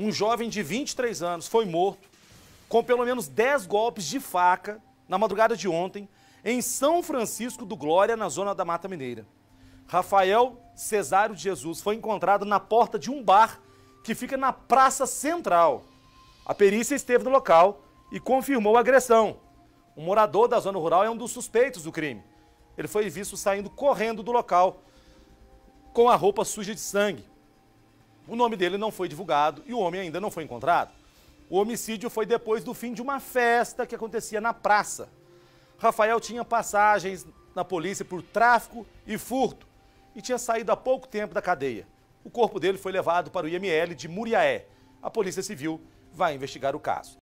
um jovem de 23 anos foi morto com pelo menos 10 golpes de faca na madrugada de ontem em São Francisco do Glória, na zona da Mata Mineira. Rafael Cesário de Jesus foi encontrado na porta de um bar que fica na Praça Central. A perícia esteve no local e confirmou a agressão. Um morador da zona rural é um dos suspeitos do crime. Ele foi visto saindo correndo do local com a roupa suja de sangue. O nome dele não foi divulgado e o homem ainda não foi encontrado. O homicídio foi depois do fim de uma festa que acontecia na praça. Rafael tinha passagens na polícia por tráfico e furto e tinha saído há pouco tempo da cadeia. O corpo dele foi levado para o IML de Muriaé. A Polícia Civil vai investigar o caso.